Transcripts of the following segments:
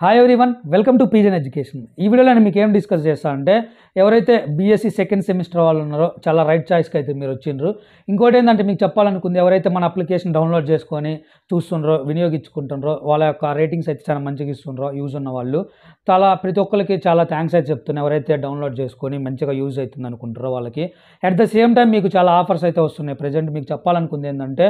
hi one welcome to పీజన్ education ఈ వీడియోలో నేను మీకు ఏం డిస్కస్ చేస్తా అంటే ఎవరైతే బీఎస్సీ సెకండ్ సెమిస్టర్ వాళ్ళు ఉన్నారో చాలా రైట్ చాయిస్కి అయితే మీరు వచ్చిండ్రు ఇంకోటి ఏంటంటే మీకు చెప్పాలనుకుంది ఎవరైతే మన అప్లికేషన్ డౌన్లోడ్ చేసుకొని చూస్తుండ్రో వినియోగించుకుంటుండ్రో వాళ్ళ యొక్క రేటింగ్స్ అయితే చాలా మంచిగా ఇస్తుండ్రో యూజ్ ఉన్న వాళ్ళు చాలా ప్రతి ఒక్కరికి చాలా థ్యాంక్స్ అయితే చెప్తున్నారు ఎవరైతే డౌన్లోడ్ చేసుకొని మంచిగా యూజ్ అవుతుంది అనుకుంటారో వాళ్ళకి అట్ ద సేమ్ టైం మీకు చాలా ఆఫర్స్ అయితే వస్తున్నాయి ప్రజెంట్ మీకు చెప్పాలనుకుంది ఏంటంటే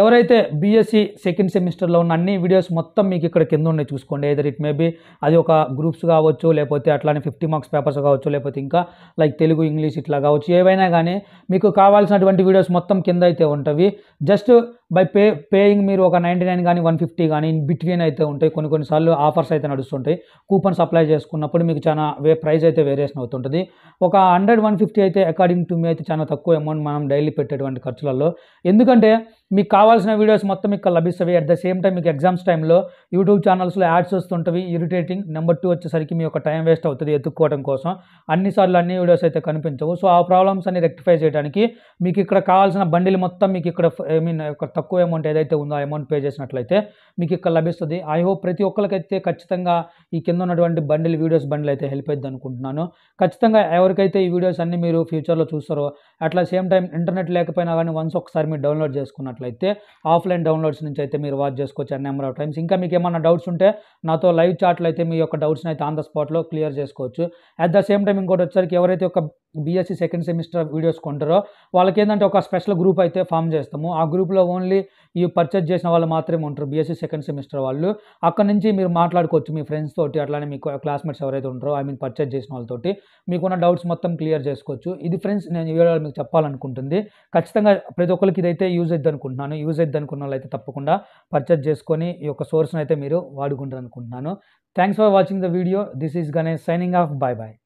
ఎవరైతే బీఎస్సీ సెకండ్ సెమిస్టర్లో ఉన్న అన్ని వీడియోస్ మొత్తం మీకు ఇక్కడ కింద ఉన్నాయి చూసుకోండి ఏదైతే మేబీ అది ఒక గ్రూప్స్ కావచ్చు లేకపోతే అట్లానే ఫిఫ్టీ మార్క్స్ పేపర్స్ కావచ్చు లేకపోతే ఇంకా లైక్ తెలుగు ఇంగ్లీష్ ఇట్లా కావచ్చు ఏవైనా కానీ మీకు కావాల్సినటువంటి వీడియోస్ మొత్తం కింద అయితే ఉంటవి జస్ట్ బై పే పేయింగ్ మీరు ఒక నైంటీ నైన్ కానీ వన్ ఫిఫ్టీ కానీ ఇన్ బిట్వీన్ అయితే ఉంటాయి కొన్ని కొన్నిసార్లు ఆఫర్స్ అయితే నడుస్తుంటాయి కూపన్స్ సప్లై చేసుకున్నప్పుడు మీకు చాలా వే ప్రైస్ అయితే వేరియేషన్ అవుతుంటుంది ఒక హండ్రెడ్ వన్ ఫిఫ్టీ అయితే అకార్డింగ్ టు మీ అయితే చాలా తక్కువ అమౌంట్ మనం డైలీ పెట్టేటువంటి ఖర్చులలో ఎందుకంటే మీకు కావాల్సిన వీడియోస్ మొత్తం ఇక్కడ లభిస్తాయి అట్ ద సేమ్ టైం మీకు ఎగ్జామ్స్ టైంలో యూట్యూబ్ ఛానల్స్లో యాడ్స్ వస్తుంటవి ఇరిటేటింగ్ నెంబర్ టూ వచ్చేసరికి మీ యొక్క టైం వేస్ట్ అవుతుంది ఎత్తుక్కోవడం కోసం అన్నిసార్లు అన్ని వీడియోస్ అయితే కనిపించవు సో ఆ ప్రాబ్లమ్స్ అన్ని రెక్టిఫై చేయడానికి మీకు ఇక్కడ కావాల్సిన బండిల్ మొత్తం మీకు ఇక్కడ ఐ మీన్ తక్కువ అమౌంట్ ఏదైతే ఉందో ఆ అమౌంట్ పే చేసినట్లయితే మీకు ఇక్కడ లభిస్తుంది ఐ హోప్ ప్రతి ఒక్కరికైతే ఖచ్చితంగా ఈ కింద ఉన్నటువంటి బండిల్ వీడియోస్ బండిల్ అయితే హెల్ప్ అవుతుంది అనుకుంటున్నాను ఖచ్చితంగా ఎవరికైతే ఈ వీడియోస్ అన్ని మీరు ఫ్యూచర్లో చూస్తారో అట్లా సేమ్ టైం ఇంటర్నెట్ లేకపోయినా కానీ వన్స్ ఒకసారి మీరు డౌన్లోడ్ చేసుకున్నట్లయితే ఆఫ్లైన్ డౌన్లోడ్స్ నుంచి అయితే మీరు వాచ్ చేసుకోవచ్చు ఆ నెంబర్ ఆఫ్ టైమ్స్ ఇంకా మీకు ఏమైనా డౌట్స్ ఉంటే నాతో లైవ్ చాట్లు అయితే మీ యొక్క డౌట్స్ని అయితే ఆన్ ద స్పాట్లో క్లియర్ చేసుకోవచ్చు అట్ ద సేమ్ టైం ఇంకోటి వచ్చరికి ఎవరైతే ఒక బీఎస్సీ సెకండ్ సెమిస్టర్ వీడియోస్ కొంటారో వాళ్ళకి ఏంటంటే ఒక స్పెషల్ గ్రూప్ అయితే ఫామ్ చేస్తాము ఆ గ్రూప్లో ఓన్లీ ఓన్లీ ఈ పర్చేజ్ చేసిన వాళ్ళు మాత్రమే ఉంటారు బీఎస్సీ సెకండ్ సెమిస్టర్ వాళ్ళు అక్కడ నుంచి మీరు మాట్లాడుకోవచ్చు మీ ఫ్రెండ్స్ తోటి అట్లానే మీ క్లాస్మేట్స్ ఎవరైతే ఉంటారో ఐ మీన్ పర్చేజ్ చేసిన వాళ్ళతోటి మీకున్న డౌట్స్ మొత్తం క్లియర్ చేసుకోవచ్చు ఇది ఫ్రెండ్స్ నేను ఈ మీకు చెప్పాలనుకుంటుంది ఖచ్చితంగా ప్రతి ఒక్కరికి ఇదైతే యూజ్ అయితే అనుకుంటున్నాను యూజ్ అయితే అనుకున్న వాళ్ళైతే తప్పకుండా పర్చేజ్ చేసుకొని ఈ యొక్క సోర్స్ని అయితే మీరు వాడుకుంటారు అనుకుంటున్నాను thanks for watching the video this is గనే సైనింగ్ ఆఫ్ బాయ్ బాయ్